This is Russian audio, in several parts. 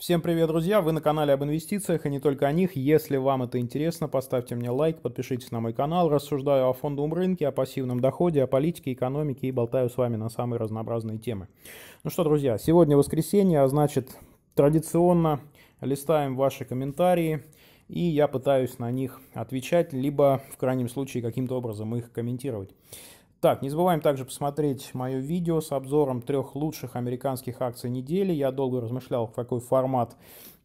Всем привет, друзья! Вы на канале об инвестициях и не только о них. Если вам это интересно, поставьте мне лайк, подпишитесь на мой канал. Рассуждаю о фондовом рынке, о пассивном доходе, о политике, экономике и болтаю с вами на самые разнообразные темы. Ну что, друзья, сегодня воскресенье, а значит традиционно листаем ваши комментарии и я пытаюсь на них отвечать, либо в крайнем случае каким-то образом их комментировать. Так, не забываем также посмотреть мое видео с обзором трех лучших американских акций недели. Я долго размышлял, какой формат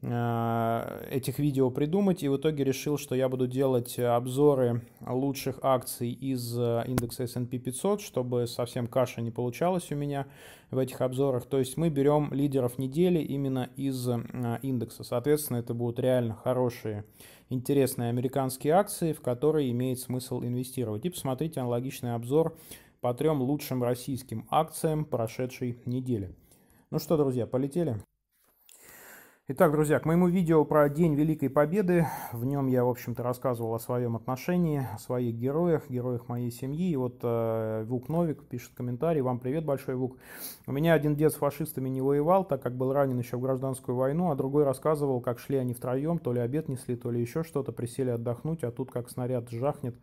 э, этих видео придумать, и в итоге решил, что я буду делать обзоры лучших акций из э, индекса S&P 500, чтобы совсем каша не получалась у меня в этих обзорах. То есть мы берем лидеров недели именно из э, индекса. Соответственно, это будут реально хорошие интересные американские акции, в которые имеет смысл инвестировать. И посмотрите аналогичный обзор по трем лучшим российским акциям прошедшей недели. Ну что, друзья, полетели? Итак, друзья, к моему видео про День Великой Победы, в нем я, в общем-то, рассказывал о своем отношении, о своих героях, героях моей семьи. И вот э, Вук Новик пишет комментарий, вам привет, большой Вук. У меня один дед с фашистами не воевал, так как был ранен еще в гражданскую войну, а другой рассказывал, как шли они втроем, то ли обед несли, то ли еще что-то, присели отдохнуть, а тут как снаряд жахнет.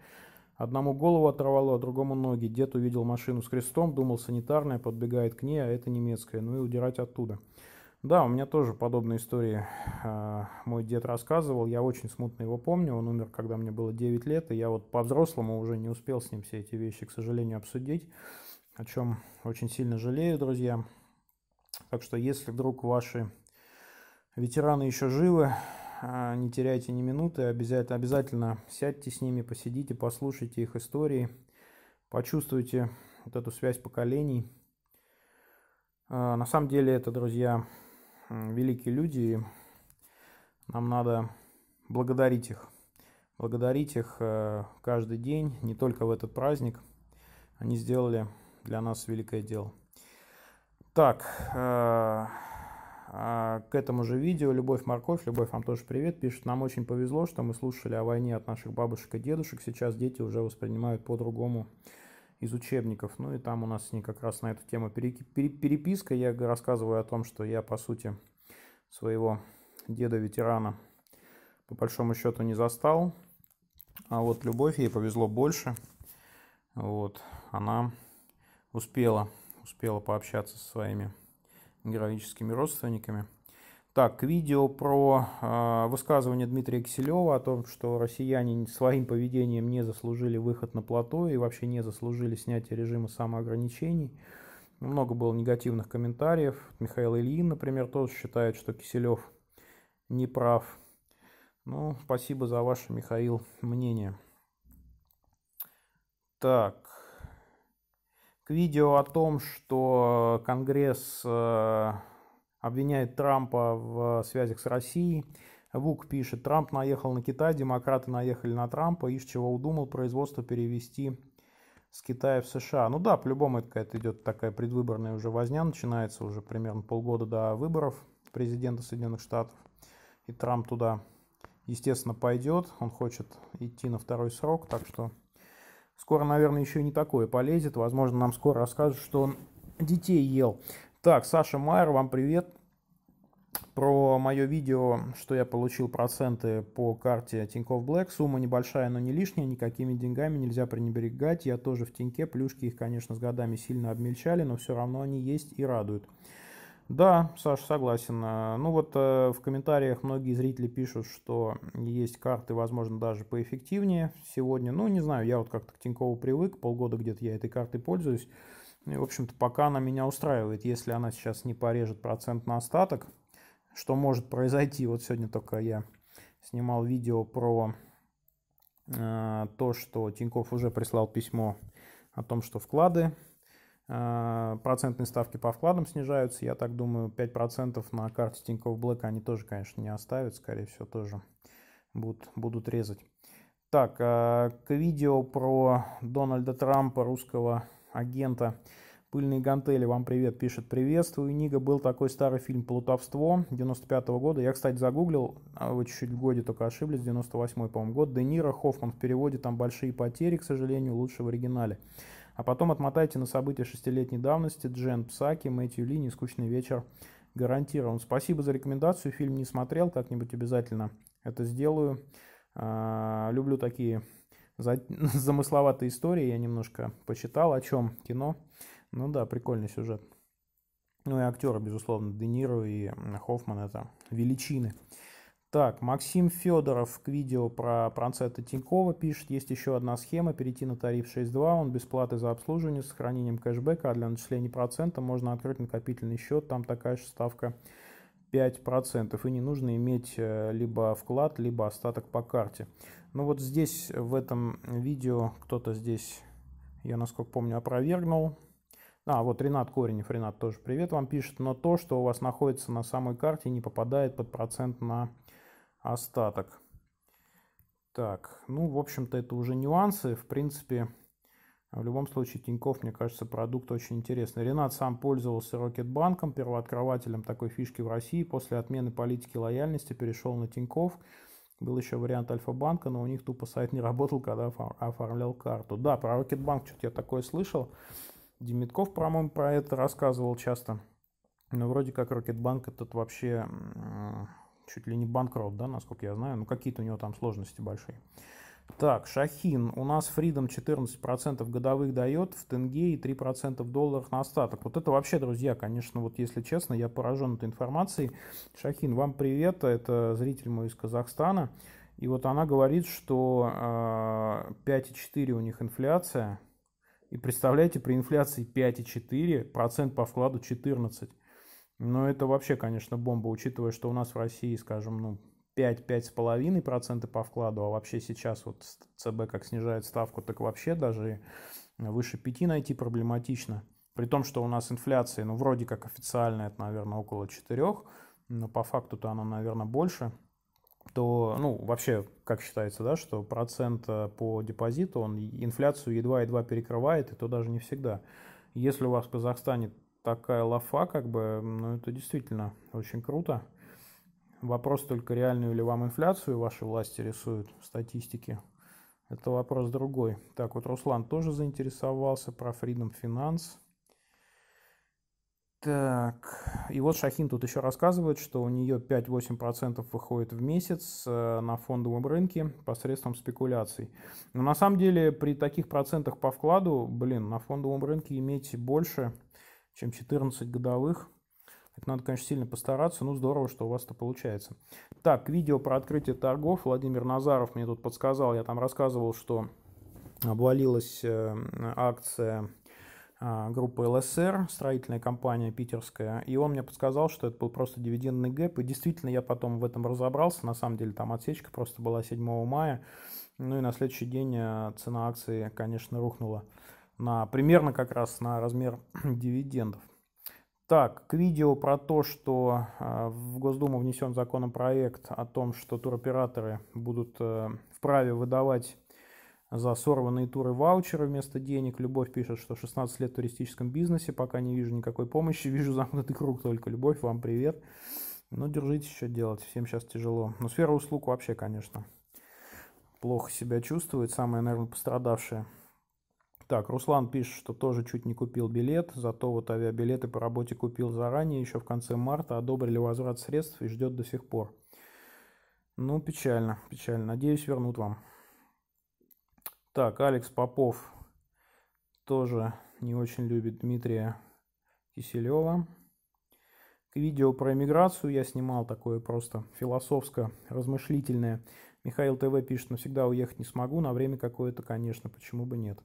Одному голову оторвало, а другому ноги. Дед увидел машину с крестом, думал санитарная, подбегает к ней, а это немецкая, ну и удирать оттуда. Да, у меня тоже подобные истории а, мой дед рассказывал. Я очень смутно его помню. Он умер, когда мне было 9 лет, и я вот по-взрослому уже не успел с ним все эти вещи, к сожалению, обсудить, о чем очень сильно жалею, друзья. Так что, если вдруг ваши ветераны еще живы, а, не теряйте ни минуты, обязательно, обязательно сядьте с ними, посидите, послушайте их истории, почувствуйте вот эту связь поколений. А, на самом деле это, друзья, великие люди, и нам надо благодарить их. Благодарить их э, каждый день, не только в этот праздник. Они сделали для нас великое дело. Так, э, а, к этому же видео Любовь Морковь, Любовь, вам тоже привет, пишет, нам очень повезло, что мы слушали о войне от наших бабушек и дедушек, сейчас дети уже воспринимают по-другому из учебников. Ну и там у нас с ней как раз на эту тему переписка. Я рассказываю о том, что я, по сути, своего деда-ветерана по большому счету не застал. А вот любовь ей повезло больше. Вот, она успела, успела пообщаться со своими героическими родственниками. Так, к видео про э, высказывание Дмитрия Киселева о том, что россияне своим поведением не заслужили выход на плато и вообще не заслужили снятие режима самоограничений. Много было негативных комментариев. Михаил Ильин, например, тоже считает, что Киселев не прав. Ну, спасибо за ваше, Михаил, мнение. Так, к видео о том, что Конгресс... Э, обвиняет Трампа в связях с Россией. Вук пишет, Трамп наехал на Китай, демократы наехали на Трампа, из чего удумал производство перевести с Китая в США. Ну да, по-любому это какая-то идет такая предвыборная уже возня, начинается уже примерно полгода до выборов президента Соединенных Штатов. И Трамп туда, естественно, пойдет, он хочет идти на второй срок, так что скоро, наверное, еще не такое полезет. Возможно, нам скоро расскажут, что он детей ел. Так, Саша Майер, вам привет. Про мое видео, что я получил проценты по карте Тинькофф Блэк. Сумма небольшая, но не лишняя. Никакими деньгами нельзя пренебрегать. Я тоже в Тиньке. Плюшки их, конечно, с годами сильно обмельчали, но все равно они есть и радуют. Да, Саша, согласен. Ну вот э, в комментариях многие зрители пишут, что есть карты, возможно, даже поэффективнее сегодня. Ну, не знаю, я вот как-то к Тинькову привык, полгода где-то я этой картой пользуюсь. И, в общем-то, пока она меня устраивает, если она сейчас не порежет процент на остаток, что может произойти. Вот сегодня только я снимал видео про э, то, что Тиньков уже прислал письмо о том, что вклады, э, процентные ставки по вкладам снижаются. Я так думаю, 5% на карте Тиньков Блэка они тоже, конечно, не оставят, скорее всего, тоже будут, будут резать. Так, э, к видео про Дональда Трампа, русского агента. Пыльные гантели, вам привет, пишет, приветствую. Нига был такой старый фильм «Плутовство» 95 -го года. Я, кстати, загуглил, а вы чуть-чуть в годе только ошиблись, 98 по-моему, год. Де Ниро, Хоффман в переводе, там большие потери, к сожалению, лучше в оригинале. А потом отмотайте на события шестилетней давности. Джен Псаки, Мэтью Ли, «Нескучный вечер» гарантирован. Спасибо за рекомендацию. Фильм не смотрел, как-нибудь обязательно это сделаю. А, люблю такие замысловатой истории я немножко почитал, о чем кино. Ну да, прикольный сюжет. Ну и актеры, безусловно, Де Ниро и Хоффман это величины. Так, Максим Федоров к видео про Процента Тинькова пишет, есть еще одна схема, перейти на тариф 6.2, он бесплатный за обслуживание с сохранением кэшбэка, а для начисления процента можно открыть накопительный счет, там такая же ставка 5%, и не нужно иметь э, либо вклад, либо остаток по карте. Ну вот здесь в этом видео кто-то здесь, я насколько помню, опровергнул. А, вот Ренат Коренев, Ренат тоже привет вам пишет. Но то, что у вас находится на самой карте, не попадает под процент на остаток. Так, ну, в общем-то, это уже нюансы. В принципе, в любом случае, Тиньков, мне кажется, продукт очень интересный. Ренат сам пользовался Рокетбанком, первооткрывателем такой фишки в России. После отмены политики лояльности перешел на Тиньков. Был еще вариант Альфа-банка, но у них тупо сайт не работал, когда оформлял карту. Да, про Рокетбанк что-то я такое слышал. Демитков, по-моему, про это рассказывал часто. Но вроде как Рокетбанк этот вообще чуть ли не банкрот, да, насколько я знаю. Ну, какие-то у него там сложности большие. Так, Шахин, у нас Freedom 14% годовых дает в тенге и 3% в долларах на остаток. Вот это вообще, друзья, конечно, вот если честно, я поражен этой информацией. Шахин, вам привет, это зритель мой из Казахстана. И вот она говорит, что 5,4 а, у них инфляция. И представляете, при инфляции 5,4, процент по вкладу 14. Но это вообще, конечно, бомба, учитывая, что у нас в России, скажем, ну, 5-5,5% по вкладу, а вообще сейчас вот ЦБ как снижает ставку, так вообще даже выше 5 найти проблематично. При том, что у нас инфляция, ну, вроде как официальная это, наверное, около 4, но по факту-то она, наверное, больше, то, ну, вообще, как считается, да, что процент э, по депозиту, он инфляцию едва-едва перекрывает, и то даже не всегда. Если у вас в Казахстане такая лафа, как бы, ну, это действительно очень круто. Вопрос только, реальную ли вам инфляцию ваши власти рисуют в статистике. Это вопрос другой. Так, вот Руслан тоже заинтересовался про Freedom Finance. Так, и вот Шахин тут еще рассказывает, что у нее 5-8% выходит в месяц э, на фондовом рынке посредством спекуляций. Но на самом деле при таких процентах по вкладу, блин, на фондовом рынке иметь больше, чем 14 годовых – так надо, конечно, сильно постараться. но ну, здорово, что у вас это получается. Так, видео про открытие торгов. Владимир Назаров мне тут подсказал. Я там рассказывал, что обвалилась э, акция а, группы ЛСР, строительная компания питерская, и он мне подсказал, что это был просто дивидендный гэп, и действительно я потом в этом разобрался, на самом деле там отсечка просто была 7 мая, ну и на следующий день э, цена акции, конечно, рухнула на примерно как раз на размер дивидендов. Так, к видео про то, что а, в Госдуму внесен законопроект о том, что туроператоры будут э, вправе выдавать за сорванные туры ваучеры вместо денег. Любовь пишет, что 16 лет в туристическом бизнесе, пока не вижу никакой помощи, вижу замкнутый круг только. Любовь, вам привет. Ну, держитесь, что делать, всем сейчас тяжело. Но ну, сфера услуг вообще, конечно, плохо себя чувствует, самые, наверное, пострадавшие. Так, Руслан пишет, что тоже чуть не купил билет, зато вот авиабилеты по работе купил заранее, еще в конце марта, одобрили возврат средств и ждет до сих пор. Ну, печально, печально. Надеюсь, вернут вам. Так, Алекс Попов тоже не очень любит Дмитрия Киселева. К видео про эмиграцию я снимал такое просто философско-размышлительное. Михаил ТВ пишет, навсегда уехать не смогу, на время какое-то, конечно, почему бы нет.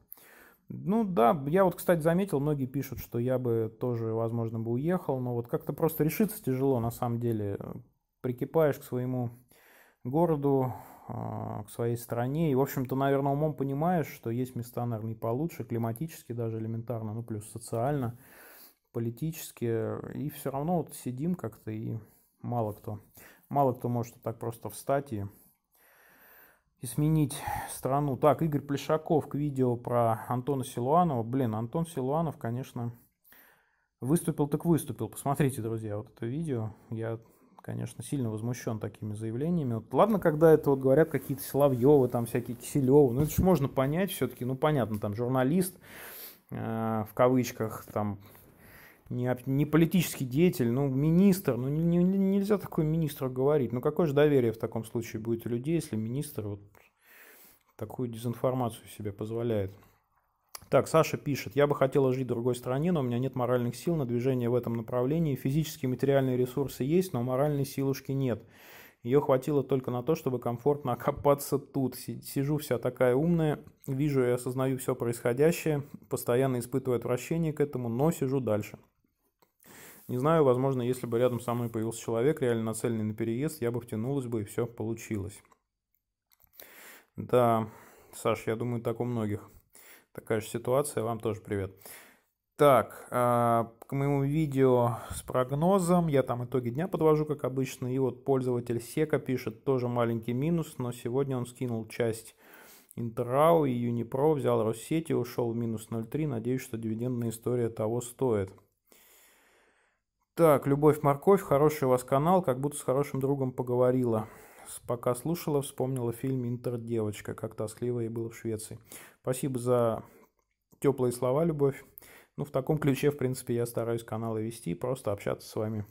Ну да, я вот, кстати, заметил, многие пишут, что я бы тоже, возможно, бы уехал, но вот как-то просто решиться тяжело, на самом деле. Прикипаешь к своему городу, а, к своей стране, и, в общем-то, наверное, умом понимаешь, что есть места, наверное, и получше, климатически даже элементарно, ну, плюс социально, политически, и все равно вот сидим как-то, и мало кто, мало кто может так просто встать и и сменить страну. Так, Игорь Плешаков к видео про Антона Силуанова. Блин, Антон Силуанов, конечно, выступил так выступил. Посмотрите, друзья, вот это видео. Я, конечно, сильно возмущен такими заявлениями. Вот, ладно, когда это вот говорят какие-то Соловьевы, там всякие Киселевы. Ну, это же можно понять все-таки. Ну, понятно, там журналист, э, в кавычках, там не, не политический деятель, ну, министр. Ну, не, не, нельзя такой министру говорить. Ну, какое же доверие в таком случае будет у людей, если министр вот такую дезинформацию себе позволяет? Так, Саша пишет, я бы хотела жить в другой стране, но у меня нет моральных сил на движение в этом направлении. Физические и материальные ресурсы есть, но моральной силушки нет. Ее хватило только на то, чтобы комфортно окопаться тут. Сижу вся такая умная, вижу и осознаю все происходящее, постоянно испытываю отвращение к этому, но сижу дальше. Не знаю, возможно, если бы рядом со мной появился человек, реально нацеленный на переезд, я бы втянулась бы, и все получилось. Да, Саш, я думаю, так у многих. Такая же ситуация. Вам тоже привет. Так, а, к моему видео с прогнозом. Я там итоги дня подвожу, как обычно. И вот пользователь Сека пишет тоже маленький минус, но сегодня он скинул часть Интерау и Юнипро, взял Россети, ушел в минус 0,3. Надеюсь, что дивидендная история того стоит. Так, Любовь Морковь, хороший у вас канал, как будто с хорошим другом поговорила. Пока слушала, вспомнила фильм «Интердевочка», как тоскливо ей было в Швеции. Спасибо за теплые слова, Любовь. Ну, в таком ключе, в принципе, я стараюсь каналы вести, просто общаться с вами.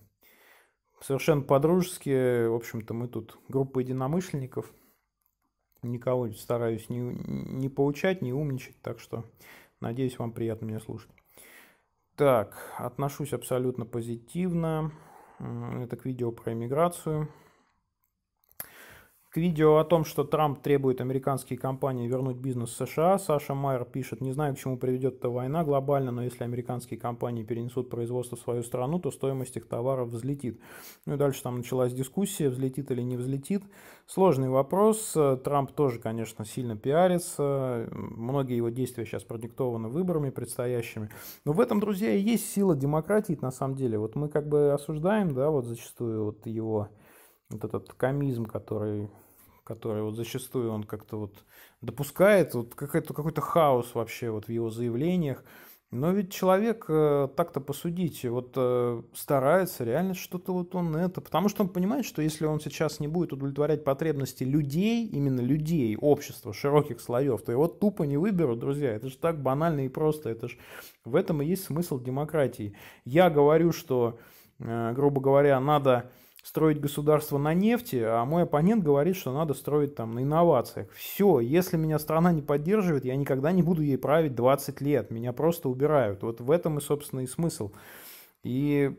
Совершенно по-дружески, в общем-то, мы тут группа единомышленников. Никого стараюсь не, не поучать, не умничать, так что надеюсь, вам приятно меня слушать. Так, отношусь абсолютно позитивно. Это к видео про иммиграцию. К видео о том, что Трамп требует американские компании вернуть бизнес в США, Саша Майер пишет, не знаю, к чему приведет эта война глобально, но если американские компании перенесут производство в свою страну, то стоимость их товаров взлетит. Ну и дальше там началась дискуссия, взлетит или не взлетит. Сложный вопрос. Трамп тоже, конечно, сильно пиарится. Многие его действия сейчас продиктованы выборами предстоящими. Но в этом, друзья, и есть сила демократии на самом деле. Вот мы как бы осуждаем, да, вот зачастую вот его вот этот комизм, который который вот зачастую он как-то вот допускает, вот какой-то какой хаос вообще вот в его заявлениях. Но ведь человек, э, так-то посудите, вот э, старается реально что-то вот он это, потому что он понимает, что если он сейчас не будет удовлетворять потребности людей, именно людей, общества, широких слоев, то его тупо не выберут, друзья. Это же так банально и просто, это же в этом и есть смысл демократии. Я говорю, что, э, грубо говоря, надо строить государство на нефти, а мой оппонент говорит, что надо строить там на инновациях. Все, если меня страна не поддерживает, я никогда не буду ей править 20 лет, меня просто убирают. Вот в этом и, собственно, и смысл. И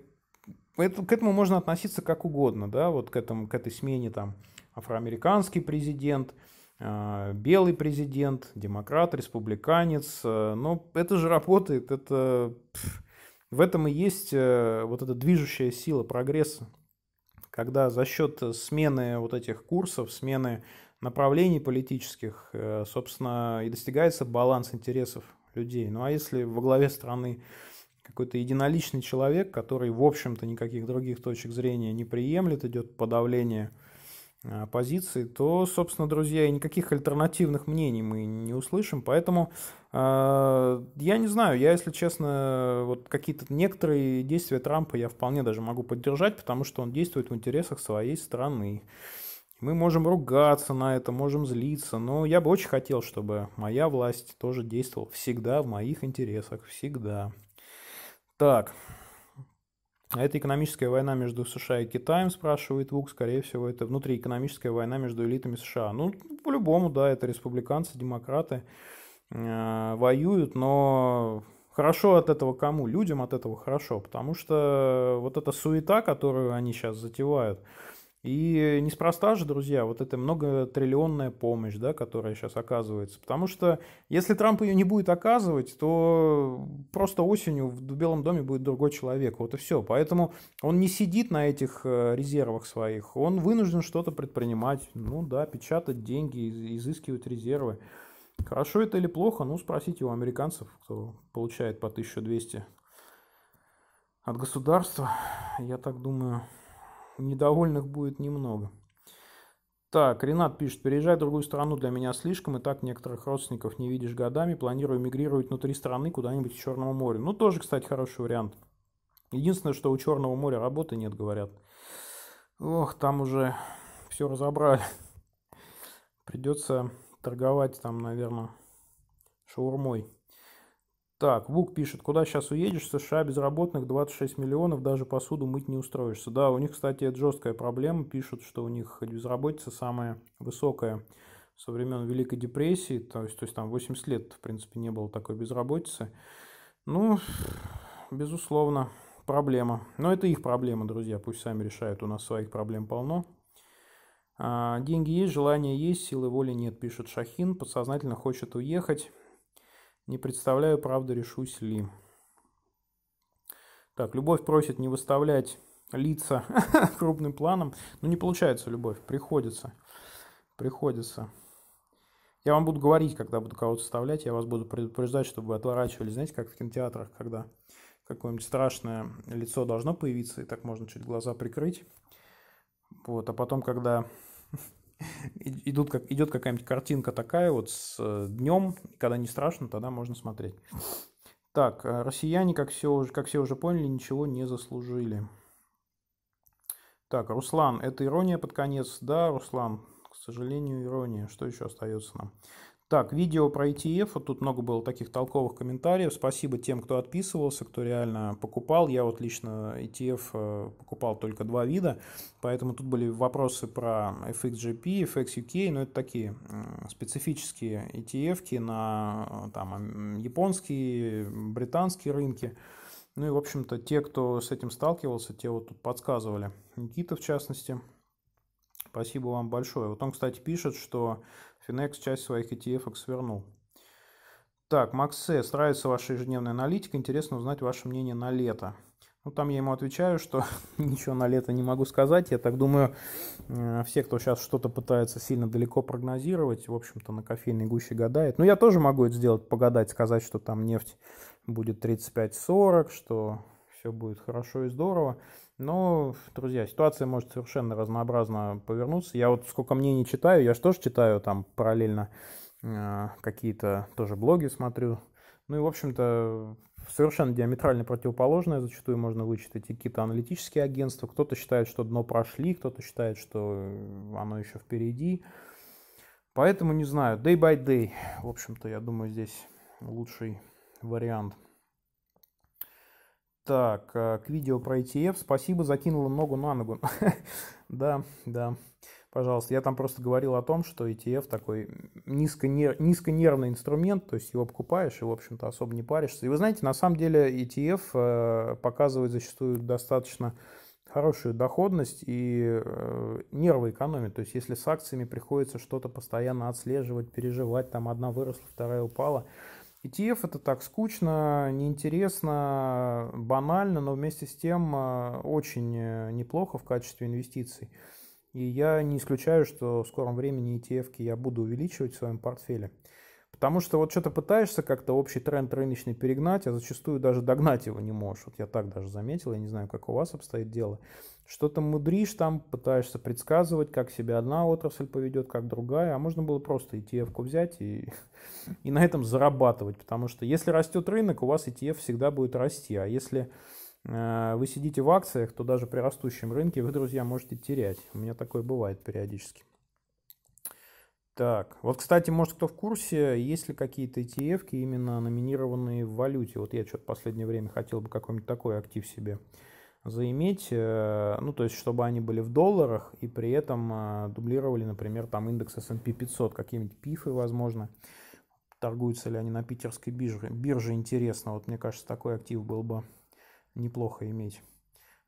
это, к этому можно относиться как угодно, да, вот к, этому, к этой смене там афроамериканский президент, а, белый президент, демократ, республиканец, э, но это же работает, это в этом и есть э, вот эта движущая сила прогресса когда за счет э, смены вот этих курсов, смены направлений политических, э, собственно, и достигается баланс интересов людей. Ну а если во главе страны какой-то единоличный человек, который, в общем-то, никаких других точек зрения не приемлет, идет подавление а, позиции, то, собственно, друзья, никаких альтернативных мнений мы не услышим. Поэтому э, я не знаю, я, если честно, вот какие-то некоторые действия Трампа я вполне даже могу поддержать, потому что он действует в интересах своей страны. Мы можем ругаться на это, можем злиться, но я бы очень хотел, чтобы моя власть тоже действовала всегда в моих интересах, всегда. Так, а это экономическая война между США и Китаем, спрашивает Вук. Скорее всего, это внутриэкономическая война между элитами США. Ну, по-любому, да, это республиканцы, демократы э, воюют, но хорошо от этого кому? Людям от этого хорошо, потому что вот эта суета, которую они сейчас затевают, и неспроста же, друзья, вот эта многотриллионная помощь, да, которая сейчас оказывается. Потому что если Трамп ее не будет оказывать, то просто осенью в Белом доме будет другой человек. Вот и все. Поэтому он не сидит на этих э, резервах своих. Он вынужден что-то предпринимать. Ну да, печатать деньги, изыскивать резервы. Хорошо это или плохо? Ну, спросите у американцев, кто получает по 1200 от государства. Я так думаю, недовольных будет немного. Так, Ренат пишет, переезжай в другую страну для меня слишком, и так некоторых родственников не видишь годами, планирую мигрировать внутри страны куда-нибудь к Черному морю. Ну, тоже, кстати, хороший вариант. Единственное, что у Черного моря работы нет, говорят. Ох, там уже все разобрали. Придется торговать там, наверное, шаурмой. Так, Вук пишет, куда сейчас уедешь, в США безработных 26 миллионов, даже посуду мыть не устроишься. Да, у них, кстати, это жесткая проблема, пишут, что у них безработица самая высокая со времен Великой депрессии, то есть, то есть там 80 лет, в принципе, не было такой безработицы. Ну, безусловно, проблема. Но это их проблема, друзья, пусть сами решают, у нас своих проблем полно. А, деньги есть, желание есть, силы воли нет, пишет Шахин, подсознательно хочет уехать. Не представляю, правда, решусь ли. Так, любовь просит не выставлять лица крупным планом. Ну, не получается, любовь, приходится. Приходится. Я вам буду говорить, когда буду кого-то вставлять, я вас буду предупреждать, чтобы вы отворачивались. Знаете, как в кинотеатрах, когда какое-нибудь страшное лицо должно появиться, и так можно чуть глаза прикрыть. Вот, а потом, когда идут как, идет какая-нибудь картинка такая вот с э, днем, когда не страшно, тогда можно смотреть. Так, э, россияне, как все, уже как все уже поняли, ничего не заслужили. Так, Руслан, это ирония под конец? Да, Руслан, к сожалению, ирония. Что еще остается нам? Так, видео про ETF, тут много было таких толковых комментариев. Спасибо тем, кто отписывался, кто реально покупал. Я вот лично ETF э, покупал только два вида, поэтому тут были вопросы про FXGP, FXUK, но это такие специфические ETF на э, там, японские, британские рынки. Ну и, в общем-то, те, кто с этим сталкивался, те вот тут подсказывали. Никита, в частности. Спасибо вам большое. Вот он, кстати, пишет, что Финекс часть своих ETF свернул. Так, Макс С. Нравится ваша ежедневная аналитика. Интересно узнать ваше мнение на лето. Ну, там я ему отвечаю, что ничего на лето не могу сказать. Я так думаю, э, все, кто сейчас что-то пытается сильно далеко прогнозировать, в общем-то, на кофейной гуще гадает. Ну, я тоже могу это сделать, погадать, сказать, что там нефть будет 35-40, что все будет хорошо и здорово. Но, друзья, ситуация может совершенно разнообразно повернуться. Я вот сколько мне не читаю, я же тоже читаю там параллельно э, какие-то тоже блоги смотрю. Ну и, в общем-то, совершенно диаметрально противоположное зачастую можно вычитать. И какие-то аналитические агентства. Кто-то считает, что дно прошли, кто-то считает, что оно еще впереди. Поэтому не знаю, day by day, в общем-то, я думаю, здесь лучший вариант – так, э, к видео про ETF. Спасибо, закинула ногу на ногу. да, да, пожалуйста. Я там просто говорил о том, что ETF такой низконер... низконервный инструмент, то есть его покупаешь и, в общем-то, особо не паришься. И вы знаете, на самом деле ETF э, показывает зачастую достаточно хорошую доходность и э, нервы экономит. То есть если с акциями приходится что-то постоянно отслеживать, переживать, там одна выросла, вторая упала – ETF это так скучно, неинтересно, банально, но вместе с тем э, очень э, неплохо в качестве инвестиций. И я не исключаю, что в скором времени ETF я буду увеличивать в своем портфеле. Потому что вот что-то пытаешься как-то общий тренд рыночный перегнать, а зачастую даже догнать его не можешь. Вот я так даже заметил, я не знаю, как у вас обстоит дело. Что-то мудришь там, пытаешься предсказывать, как себя одна отрасль поведет, как другая. А можно было просто ETF-ку взять и, и на этом зарабатывать. Потому что если растет рынок, у вас ETF всегда будет расти. А если э, вы сидите в акциях, то даже при растущем рынке вы, друзья, можете терять. У меня такое бывает периодически. Так, вот, кстати, может, кто в курсе, есть ли какие-то ETF именно номинированные в валюте? Вот я что-то в последнее время хотел бы какой-нибудь такой актив себе заиметь, э, ну, то есть, чтобы они были в долларах и при этом э, дублировали, например, там индекс S&P 500, какие-нибудь пифы, возможно, торгуются ли они на питерской бирже, бирже интересно, вот мне кажется, такой актив был бы неплохо иметь.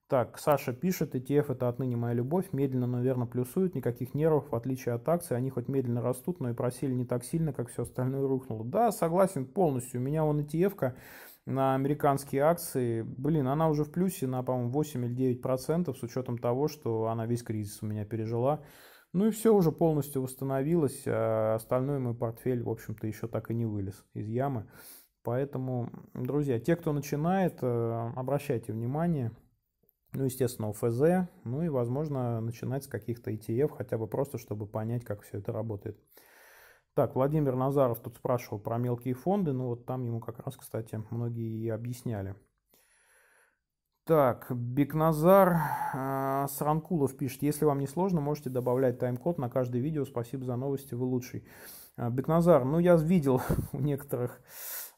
Так, Саша пишет, ETF это отныне моя любовь, медленно, но верно плюсует, никаких нервов, в отличие от акций, они хоть медленно растут, но и просили не так сильно, как все остальное рухнуло. Да, согласен полностью, у меня вон etf на американские акции, блин, она уже в плюсе на, по-моему, 8 или 9 процентов, с учетом того, что она весь кризис у меня пережила. Ну и все уже полностью восстановилось, а остальной мой портфель, в общем-то, еще так и не вылез из ямы. Поэтому, друзья, те, кто начинает, э, обращайте внимание – ну, естественно, ОФЗ, ну и, возможно, начинать с каких-то ETF, хотя бы просто, чтобы понять, как все это работает. Так, Владимир Назаров тут спрашивал про мелкие фонды, ну вот там ему как раз, кстати, многие и объясняли. Так, Бекназар э, Сранкулов пишет, если вам не сложно, можете добавлять тайм-код на каждое видео, спасибо за новости, вы лучший. Э, Бекназар, ну я видел у некоторых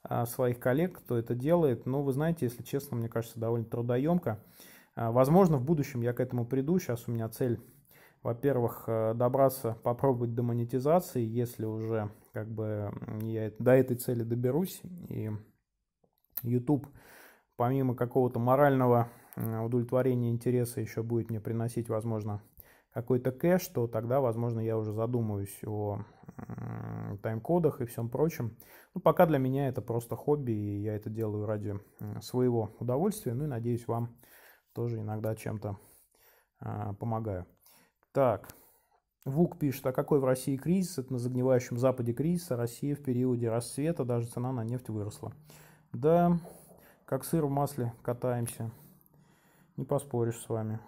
э, своих коллег, кто это делает, но ну, вы знаете, если честно, мне кажется, довольно трудоемко. А, возможно, в будущем я к этому приду. Сейчас у меня цель, во-первых, э, добраться, попробовать до монетизации, если уже как бы я до этой цели доберусь. И YouTube, помимо какого-то морального удовлетворения интереса, еще будет мне приносить, возможно, какой-то кэш, то тогда, возможно, я уже задумаюсь о тайм-кодах и всем прочем. Ну, пока для меня это просто хобби, и я это делаю ради своего удовольствия, ну и надеюсь, вам тоже иногда чем-то э, помогаю. Так, Вук пишет, а какой в России кризис? Это на загнивающем Западе кризис, а Россия в периоде расцвета, даже цена на нефть выросла. Да, как сыр в масле катаемся. Не поспоришь с вами.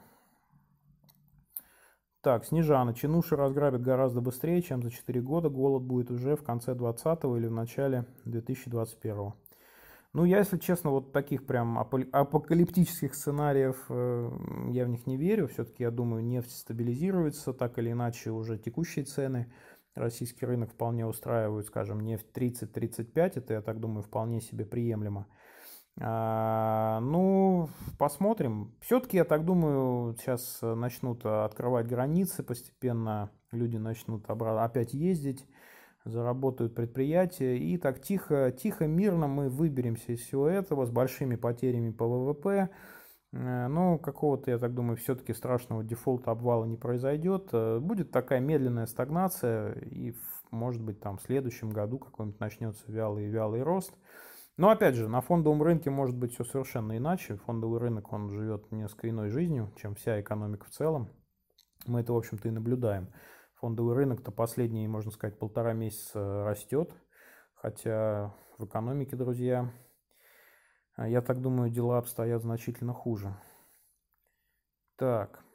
Так, Снежана. Чинуши разграбят гораздо быстрее, чем за 4 года. Голод будет уже в конце 20 или в начале 2021. -го. Ну, я, если честно, вот таких прям апокалиптических сценариев э, я в них не верю. Все-таки, я думаю, нефть стабилизируется, так или иначе уже текущие цены. Российский рынок вполне устраивает, скажем, нефть 30-35, это, я так думаю, вполне себе приемлемо. А, ну, посмотрим. Все-таки, я так думаю, сейчас начнут открывать границы постепенно, люди начнут опять ездить заработают предприятия. И так тихо, тихо, мирно мы выберемся из всего этого с большими потерями по ВВП. Э, но какого-то, я так думаю, все-таки страшного дефолта обвала не произойдет. Э, будет такая медленная стагнация, и может быть там в следующем году какой-нибудь начнется вялый-вялый рост. Но опять же, на фондовом рынке может быть все совершенно иначе. Фондовый рынок, он живет несколько иной жизнью, чем вся экономика в целом. Мы это, в общем-то, и наблюдаем. Фондовый рынок-то последние, можно сказать, полтора месяца растет, хотя в экономике, друзья, я так думаю, дела обстоят значительно хуже. Так,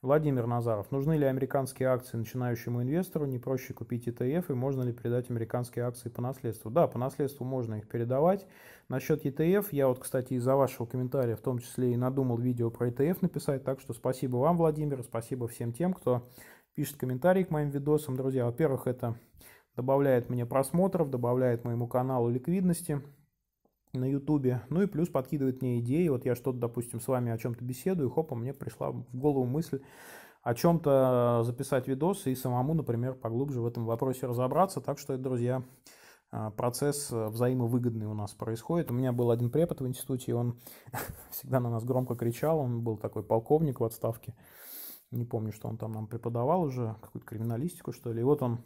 Владимир Назаров. Нужны ли американские акции начинающему инвестору? Не проще купить ETF и можно ли передать американские акции по наследству? Да, по наследству можно их передавать. Насчет ETF, я вот, кстати, из-за вашего комментария в том числе и надумал видео про ETF написать, так что спасибо вам, Владимир, спасибо всем тем, кто пишет комментарии к моим видосам. Друзья, во-первых, это добавляет мне просмотров, добавляет моему каналу ликвидности на ютубе, ну и плюс подкидывает мне идеи, вот я что-то, допустим, с вами о чем-то беседую, хоп, хопа, мне пришла в голову мысль о чем-то записать видос и самому, например, поглубже в этом вопросе разобраться, так что друзья, а, процесс э, взаимовыгодный у нас происходит. У меня был один препод в институте, и он всегда на нас громко кричал, он был такой полковник в отставке, не помню, что он там нам преподавал уже, какую-то криминалистику, что ли. И вот он,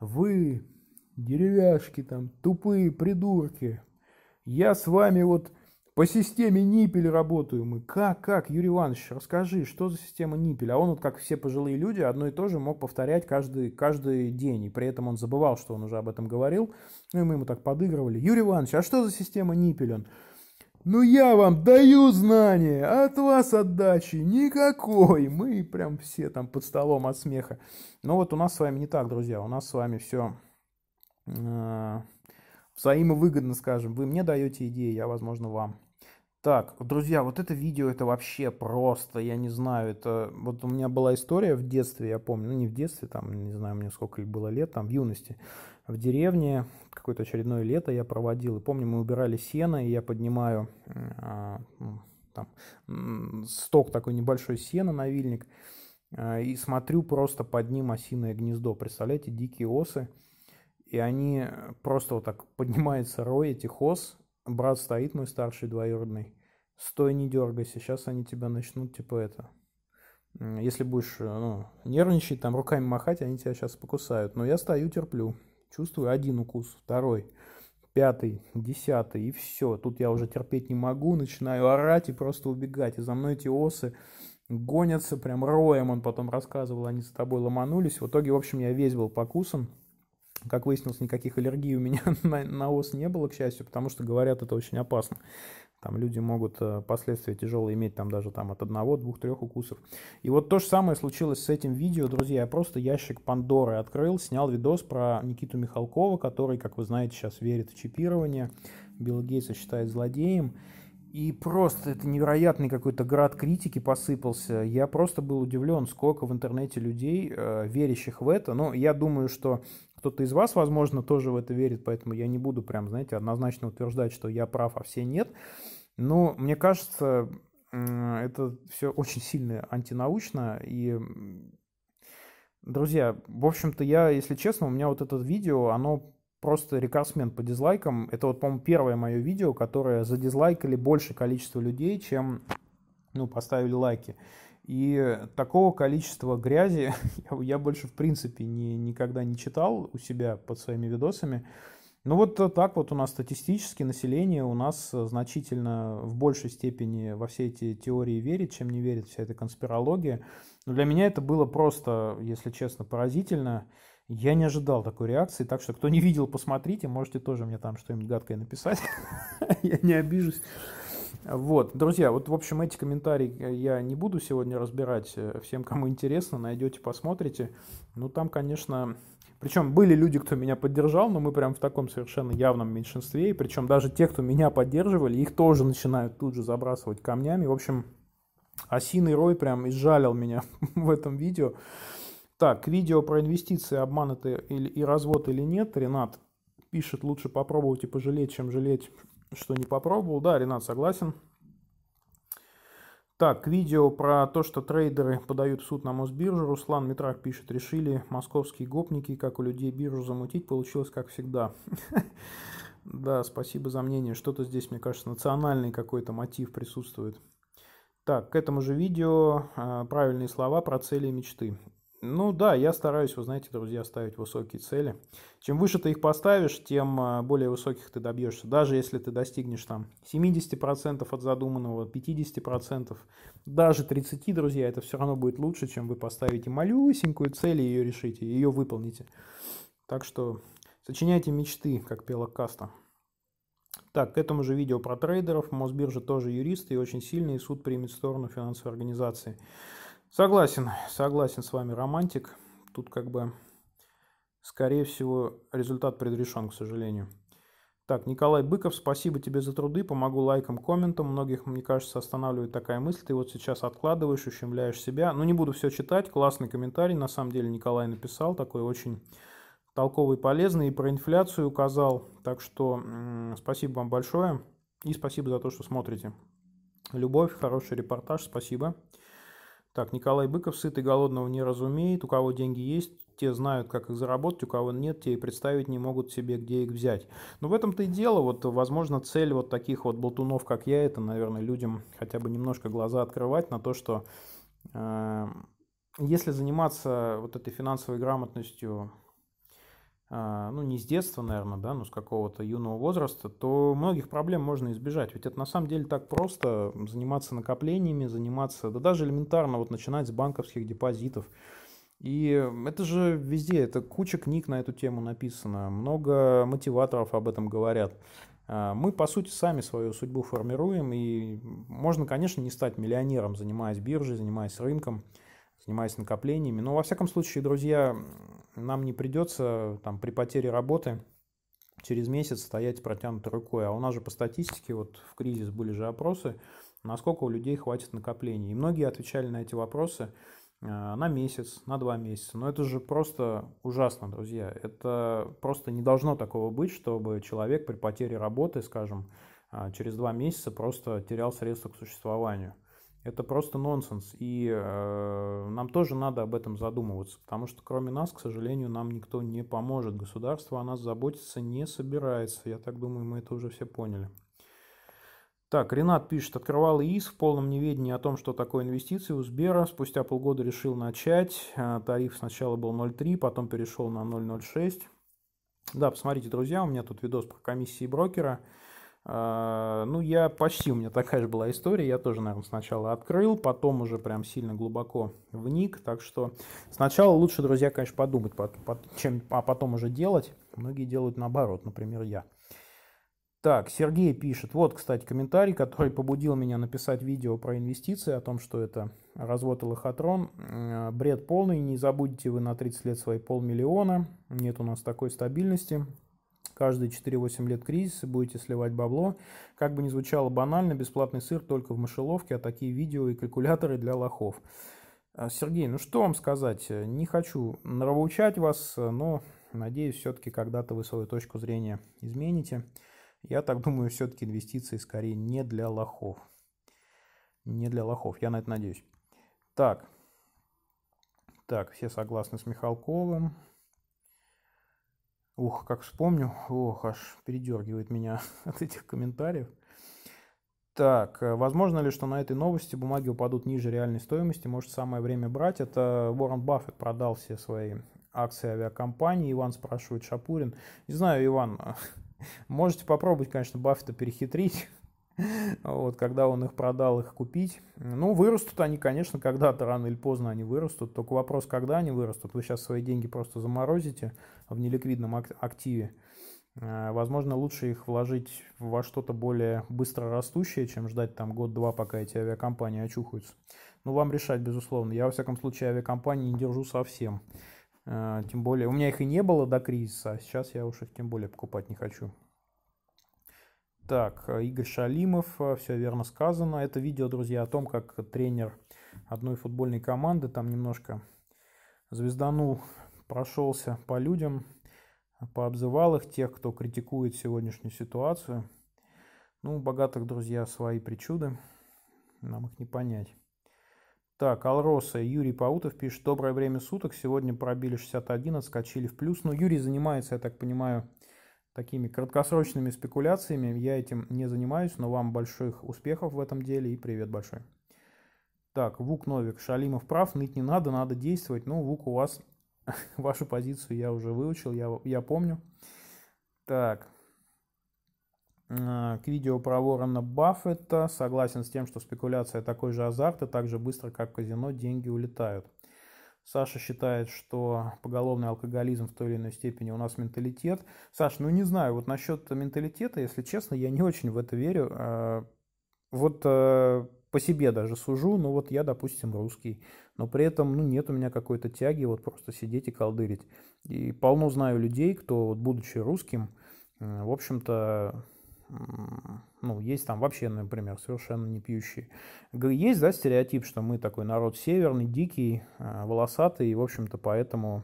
вы, деревяшки там, тупые придурки, я с вами вот по системе Ниппель работаю мы. Как, как, Юрий Иванович, расскажи, что за система Ниппель? А он вот, как все пожилые люди, одно и то же мог повторять каждый, каждый день. И при этом он забывал, что он уже об этом говорил. Ну и мы ему так подыгрывали. Юрий Иванович, а что за система Ниппель? Он, ну я вам даю знания, а от вас отдачи никакой. Мы прям все там под столом от смеха. Но вот у нас с вами не так, друзья. У нас с вами все э, взаимовыгодно, скажем. Вы мне даете идеи, я, возможно, вам. Так, друзья, вот это видео, это вообще просто, я не знаю, это... Вот у меня была история в детстве, я помню, ну не в детстве, там, не знаю, мне сколько было лет, там, в юности, в деревне, какое-то очередное лето я проводил, и помню, мы убирали сено, и я поднимаю а, там, сток такой небольшой сена на вильник, а, и смотрю просто под ним осиное гнездо, представляете, дикие осы, и они просто вот так поднимается рой этих ос, брат стоит мой старший двоюродный, стой, не дергайся, сейчас они тебя начнут, типа, это, если будешь, э, ну, нервничать, там, руками махать, они тебя сейчас покусают. Но я стою, терплю, чувствую один укус, второй, пятый, десятый, и все. Тут я уже терпеть не могу, начинаю орать и просто убегать. И за мной эти осы гонятся прям роем, он потом рассказывал, они за тобой ломанулись. В итоге, в общем, я весь был покусан. Как выяснилось, никаких аллергий у меня на, на ос не было, к счастью, потому что, говорят, это очень опасно. Там люди могут э, последствия тяжелые иметь там даже там, от одного, двух, трех укусов. И вот то же самое случилось с этим видео, друзья. Я просто ящик Пандоры открыл, снял видос про Никиту Михалкова, который, как вы знаете, сейчас верит в чипирование. Билл Гейтса считает злодеем. И просто это невероятный какой-то град критики посыпался. Я просто был удивлен, сколько в интернете людей, э, верящих в это. Но ну, я думаю, что кто-то из вас, возможно, тоже в это верит, поэтому я не буду прям, знаете, однозначно утверждать, что я прав, а все нет. Но мне кажется, это все очень сильно антинаучно. И, друзья, в общем-то, я, если честно, у меня вот это видео, оно просто рекордсмен по дизлайкам. Это вот, по-моему, первое мое видео, которое задизлайкали больше количество людей, чем ну, поставили лайки. И такого количества грязи я, больше, в принципе, не, никогда не читал у себя под своими видосами. Ну вот так вот у нас статистически население у нас э, значительно в большей степени во все эти теории верит, чем не верит вся эта конспирология. Но для меня это было просто, если честно, поразительно. Я не ожидал такой реакции, так что кто не видел, посмотрите, можете тоже мне там что-нибудь гадкое написать. Я не обижусь. Вот, друзья, вот, в общем, эти комментарии э, я не буду сегодня разбирать. Э, всем, кому интересно, найдете, посмотрите. Ну, там, конечно... Причем были люди, кто меня поддержал, но мы прям в таком совершенно явном меньшинстве. И причем даже те, кто меня поддерживали, их тоже начинают тут же забрасывать камнями. В общем, осиный рой прям изжалил меня в этом видео. Так, видео про инвестиции, обманы это и развод или нет. Ренат пишет, лучше попробовать и пожалеть, чем жалеть что не попробовал. Да, Ренат согласен. Так, видео про то, что трейдеры подают в суд на Мосбиржу. Руслан Митрак пишет, решили московские гопники, как у людей биржу замутить, получилось как всегда. Да, спасибо за мнение. Что-то здесь, мне кажется, национальный какой-то мотив присутствует. Так, к этому же видео а, правильные слова про цели и мечты. Ну да, я стараюсь, вы знаете, друзья, ставить высокие цели. Чем выше ты их поставишь, тем а, более высоких ты добьешься. Даже если ты достигнешь там 70% от задуманного, 50%, даже 30%, друзья, это все равно будет лучше, чем вы поставите малюсенькую цель и ее решите, ее выполните. Так что сочиняйте мечты, как пела Каста. Так, к этому же видео про трейдеров. Мосбиржа тоже юристы и очень сильный, суд примет сторону финансовой организации. Согласен, согласен с вами, романтик. Тут как бы, скорее всего, результат предрешен, к сожалению. Так, Николай Быков, спасибо тебе за труды, помогу лайкам, комментам. Многих, мне кажется, останавливает такая мысль. Ты вот сейчас откладываешь, ущемляешь себя. Ну, не буду все читать, классный комментарий, на самом деле, Николай написал, такой очень толковый, полезный, и про инфляцию указал. Так что спасибо вам большое и спасибо за то, что смотрите. Любовь, хороший репортаж, спасибо. Спасибо. Так, Николай Быков, сытый голодного не разумеет, у кого деньги есть, те знают, как их заработать, у кого нет, те и представить не могут себе, где их взять. Но в этом-то и дело, вот, возможно, цель вот таких вот болтунов, как я, это, наверное, людям хотя бы немножко глаза открывать на то, что э, если заниматься вот этой финансовой грамотностью а, ну не с детства, наверное, да, но с какого-то юного возраста, то многих проблем можно избежать. Ведь это на самом деле так просто заниматься накоплениями, заниматься, да даже элементарно вот начинать с банковских депозитов. И это же везде, это куча книг на эту тему написано, много мотиваторов об этом говорят. А, мы, по сути, сами свою судьбу формируем, и можно, конечно, не стать миллионером, занимаясь биржей, занимаясь рынком, занимаясь накоплениями, но, во всяком случае, друзья, нам не придется там, при потере работы через месяц стоять протянутой рукой. А у нас же по статистике, вот в кризис были же опросы, насколько у людей хватит накоплений. И многие отвечали на эти вопросы э, на месяц, на два месяца. Но это же просто ужасно, друзья. Это просто не должно такого быть, чтобы человек при потере работы, скажем, э, через два месяца просто терял средства к существованию. Это просто нонсенс. И э, нам тоже надо об этом задумываться, потому что кроме нас, к сожалению, нам никто не поможет. Государство о нас заботиться не собирается. Я так думаю, мы это уже все поняли. Так, Ренат пишет, открывал ИИС в полном неведении о том, что такое инвестиции у Сбера. Спустя полгода решил начать. Э, тариф сначала был 0,3, потом перешел на 0,06. Да, посмотрите, друзья, у меня тут видос про комиссии брокера. А, ну, я почти, у меня такая же была история, я тоже, наверное, сначала открыл, потом уже прям сильно глубоко вник, так что сначала лучше, друзья, конечно, подумать, чем, а потом уже делать. Многие делают наоборот, например, я. Так, Сергей пишет, вот, кстати, комментарий, который побудил меня написать видео про инвестиции, о том, что это развод и лохотрон, бред полный, не забудете вы на 30 лет свои полмиллиона, нет у нас такой стабильности, Каждые 4-8 лет кризиса будете сливать бабло. Как бы ни звучало банально, бесплатный сыр только в мышеловке, а такие видео и калькуляторы для лохов. А, Сергей, ну что вам сказать? Не хочу нравоучать вас, но надеюсь, все-таки когда-то вы свою точку зрения измените. Я так думаю, все-таки инвестиции скорее не для лохов. Не для лохов, я на это надеюсь. Так, так, все согласны с Михалковым. Ух, как вспомню. Ох, аж передергивает меня от этих комментариев. Так, э, возможно ли, что на этой новости бумаги упадут ниже реальной стоимости? Может, самое время брать? Это Уоррен Баффет продал все свои акции авиакомпании. Иван спрашивает Шапурин. Не знаю, Иван, можете попробовать, конечно, Баффета перехитрить. вот, когда он их продал, их купить. Ну, вырастут они, конечно, когда-то, рано или поздно они вырастут. Только вопрос, когда они вырастут. Вы сейчас свои деньги просто заморозите в неликвидном активе. Э, возможно, лучше их вложить во что-то более быстро растущее, чем ждать там год-два, пока эти авиакомпании очухаются. Ну, вам решать, безусловно. Я, во всяком случае, авиакомпании не держу совсем. Э, тем более, у меня их и не было до кризиса, а сейчас я уж их тем более покупать не хочу. Так, э, Игорь Шалимов, э, все верно сказано. Это видео, друзья, о том, как тренер одной футбольной команды там немножко звезданул, прошелся по людям, пообзывал их, тех, кто критикует сегодняшнюю ситуацию. Ну, у богатых, друзья, свои причуды, нам их не понять. Так, Алроса, Юрий Паутов пишет, доброе время суток, сегодня пробили 61, отскочили в плюс. Но ну, Юрий занимается, я так понимаю, такими краткосрочными спекуляциями. Я этим не занимаюсь, но вам больших успехов в этом деле и привет большой. Так, Вук Новик, Шалимов прав, ныть не надо, надо действовать. Ну, Вук, у вас, вашу позицию я уже выучил, я, я помню. Так, а, к видео про Уоррена Баффета. Согласен с тем, что спекуляция такой же азарт, и так же быстро, как казино, деньги улетают. Саша считает, что поголовный алкоголизм в той или иной степени у нас менталитет. Саш, ну не знаю, вот насчет менталитета, если честно, я не очень в это верю. А, вот э, по себе даже сужу, но вот я, допустим, русский, но при этом, ну, нет у меня какой-то тяги вот просто сидеть и колдырить. И полно знаю людей, кто, вот, будучи русским, в общем-то, ну, есть там вообще, например, совершенно не пьющие. Есть, да, стереотип, что мы такой народ северный, дикий, э, волосатый, и, в общем-то, поэтому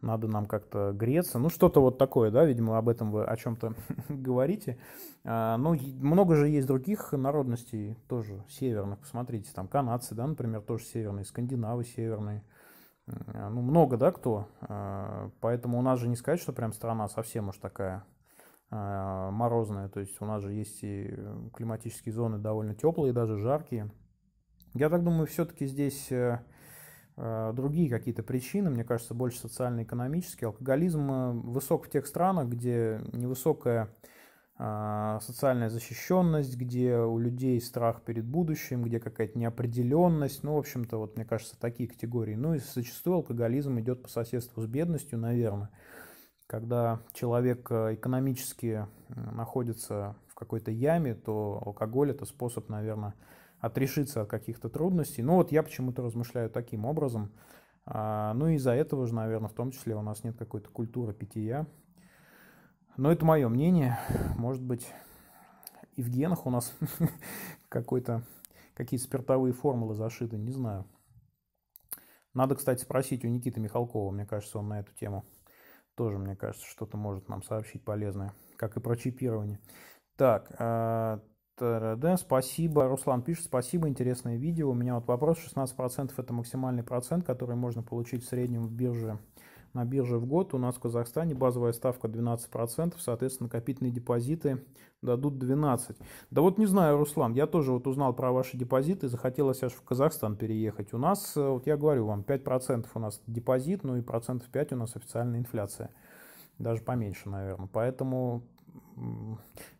надо нам как-то греться. Ну, что-то вот такое, да, видимо, об этом вы о чем-то говорите. А, Но ну, много же есть других народностей тоже северных. Посмотрите, там канадцы, да, например, тоже северные, скандинавы северные. Ну, много, да, кто. А, поэтому у нас же не сказать, что прям страна совсем уж такая а, морозная, то есть у нас же есть и э, климатические зоны довольно теплые, даже жаркие. Я так думаю, все-таки здесь э, э, другие какие-то причины, мне кажется, больше социально-экономические. Алкоголизм высок в тех странах, где невысокая а, социальная защищенность, где у людей страх перед будущим, где какая-то неопределенность, ну, в общем-то, вот, мне кажется, такие категории. Ну, и зачастую алкоголизм идет по соседству с бедностью, наверное. Когда человек э, экономически находится в какой-то яме, то алкоголь это способ, наверное, отрешиться от каких-то трудностей. Ну вот я почему-то размышляю таким образом. А, ну и из-за этого же, наверное, в том числе у нас нет какой-то культуры питья. Но это мое мнение. Может быть, и в генах у нас какой-то какие-то спиртовые формулы зашиты, не знаю. Надо, кстати, спросить у Никиты Михалкова, мне кажется, он на эту тему тоже, мне кажется, что-то может нам сообщить полезное, как и про чипирование. Так, э, да, спасибо. Руслан пишет, спасибо, интересное видео. У меня вот вопрос, 16% это максимальный процент, который можно получить в среднем в бирже на бирже в год у нас в Казахстане базовая ставка 12%, соответственно, накопительные депозиты дадут 12. Да вот не знаю, Руслан, я тоже вот узнал про ваши депозиты, захотелось аж в Казахстан переехать. У нас, э, вот я говорю вам, 5% у нас депозит, ну и процентов 5 у нас официальная инфляция. Даже поменьше, наверное. Поэтому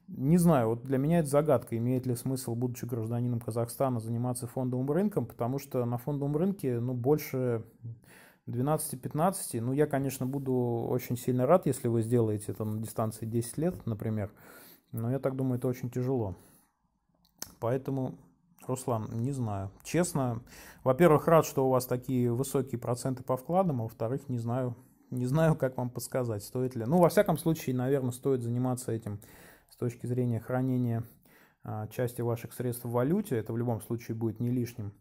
не знаю, вот для меня это загадка, имеет ли смысл, будучи гражданином Казахстана, заниматься фондовым рынком, потому что на фондовом рынке, ну, больше 12-15, ну, я, конечно, буду очень сильно рад, если вы сделаете это на дистанции 10 лет, например, но я так думаю, это очень тяжело. Поэтому, Руслан, не знаю. Честно, во-первых, рад, что у вас такие высокие проценты по вкладам, а во-вторых, не знаю, не знаю, как вам подсказать, стоит ли. Ну, во всяком случае, наверное, стоит заниматься этим с точки зрения хранения а, части ваших средств в валюте. Это в любом случае будет не лишним.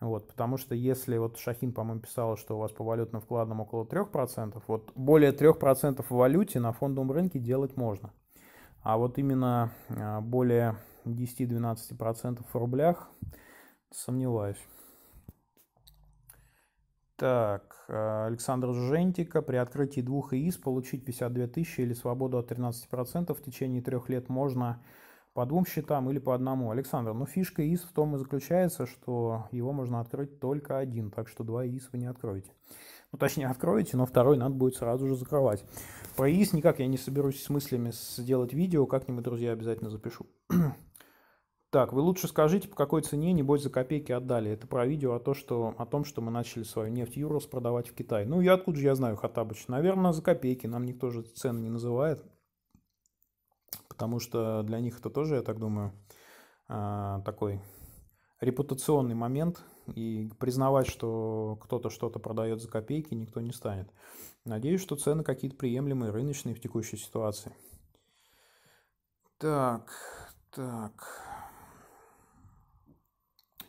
Вот, потому что если вот Шахин, по-моему, писал, что у вас по валютно-вкладным около 3%, вот более 3% в валюте на фондовом рынке делать можно. А вот именно а, более 10-12% в рублях, сомневаюсь. Так, э, Александр Жентика. При открытии двух ИИС получить 52 тысячи или свободу от 13% в течение трех лет можно по двум счетам или по одному. Александр, ну фишка ИС в том и заключается, что его можно открыть только один, так что два ИС вы не откроете. Ну, точнее, откроете, но второй надо будет сразу же закрывать. Про ИС никак я не соберусь с мыслями сделать видео, как-нибудь, друзья, обязательно запишу. так, вы лучше скажите, по какой цене, небось, за копейки отдали. Это про видео о, то, что, о том, что мы начали свою нефть Юрос продавать в Китай. Ну, я откуда же я знаю, Хатабыч? Наверное, за копейки, нам никто же цены не называет потому что для них это тоже, я так думаю, а, такой репутационный момент, и признавать, что кто-то что-то продает за копейки, никто не станет. Надеюсь, что цены какие-то приемлемые, рыночные в текущей ситуации. Так, так.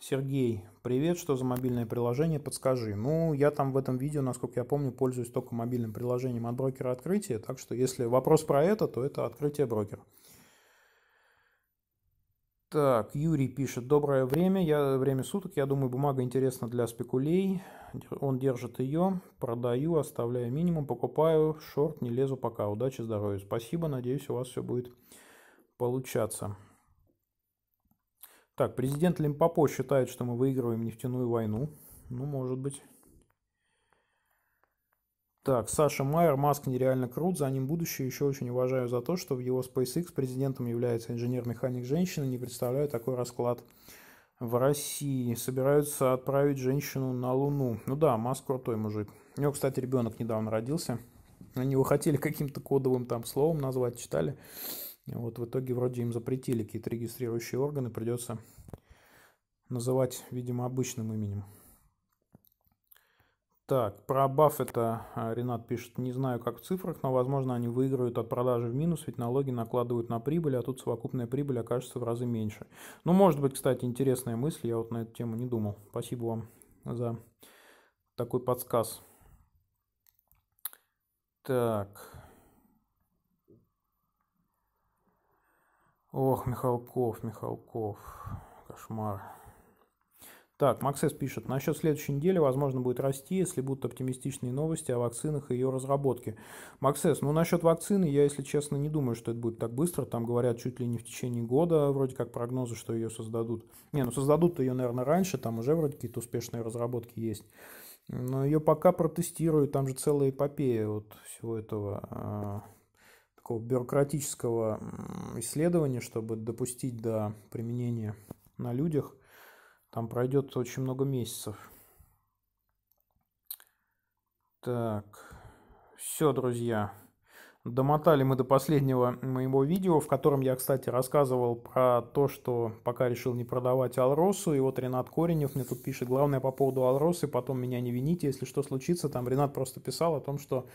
Сергей, привет, что за мобильное приложение, подскажи. Ну, я там в этом видео, насколько я помню, пользуюсь только мобильным приложением от брокера открытия, так что если вопрос про это, то это открытие брокера. Так, Юрий пишет, доброе время, я, время суток, я думаю, бумага интересна для спекулей, он держит ее, продаю, оставляю минимум, покупаю, шорт, не лезу пока, удачи, здоровья, спасибо, надеюсь, у вас все будет получаться. Так, президент Лимпопо считает, что мы выигрываем нефтяную войну. Ну, может быть. Так, Саша Майер, Маск нереально крут, за ним будущее. Еще очень уважаю за то, что в его SpaceX президентом является инженер-механик женщина. Не представляю такой расклад в России. Собираются отправить женщину на Луну. Ну да, Маск крутой мужик. У него, кстати, ребенок недавно родился. Они его хотели каким-то кодовым там словом назвать, читали. Вот в итоге вроде им запретили какие-то регистрирующие органы, придется называть, видимо, обычным именем. Так, про баф это а, Ренат пишет, не знаю как в цифрах, но возможно они выиграют от продажи в минус, ведь налоги накладывают на прибыль, а тут совокупная прибыль окажется в разы меньше. Ну, может быть, кстати, интересная мысль, я вот на эту тему не думал. Спасибо вам за такой подсказ. Так, Ох, Михалков, Михалков. Кошмар. Так, Максес пишет, насчет следующей недели, возможно, будет расти, если будут оптимистичные новости о вакцинах и ее разработке. Максес, ну насчет вакцины, я, если честно, не думаю, что это будет так быстро. Там говорят чуть ли не в течение года, вроде как прогнозы, что ее создадут. Не, ну создадут ее, наверное, раньше, там уже вроде какие-то успешные разработки есть. Но ее пока протестируют, там же целая эпопея вот всего этого а, такого бюрократического исследования, чтобы допустить до применения на людях, там пройдет очень много месяцев. Так, все, друзья. Домотали мы до последнего моего видео, в котором я, кстати, рассказывал про то, что пока решил не продавать Алросу. И вот Ренат Коренев мне тут пишет, главное по поводу Алросы, потом меня не вините, если что случится. Там Ренат просто писал о том, что,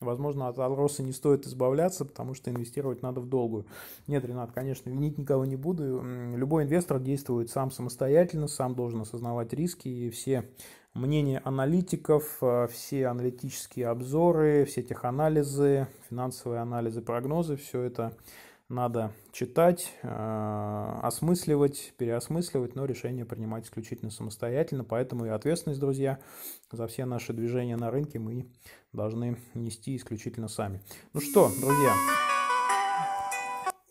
возможно, от Алросы не стоит избавляться, потому что инвестировать надо в долгую. Нет, Ренат, конечно, винить никого не буду. Любой инвестор действует сам самостоятельно, сам должен осознавать риски и все мнение аналитиков, э, все аналитические обзоры, все теханализы, финансовые анализы, прогнозы, все это надо читать, э, осмысливать, переосмысливать, но решение принимать исключительно самостоятельно. Поэтому и ответственность, друзья, за все наши движения на рынке мы должны нести исключительно сами. Ну что, друзья,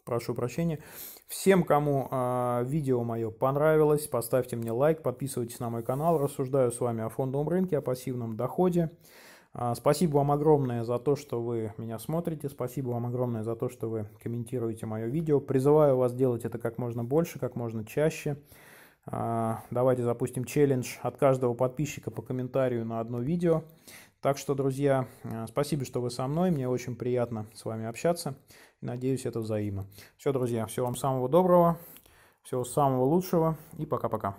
прошу прощения. Всем, кому э, видео мое понравилось, поставьте мне лайк, подписывайтесь на мой канал. Рассуждаю с вами о фондовом рынке, о пассивном доходе. Э, спасибо вам огромное за то, что вы меня смотрите. Спасибо вам огромное за то, что вы комментируете мое видео. Призываю вас делать это как можно больше, как можно чаще. А, давайте запустим челлендж от каждого подписчика по комментарию на одно видео. Так что, друзья, спасибо, что вы со мной. Мне очень приятно с вами общаться. Надеюсь, это взаимно. Все, друзья, всего вам самого доброго, всего самого лучшего и пока-пока.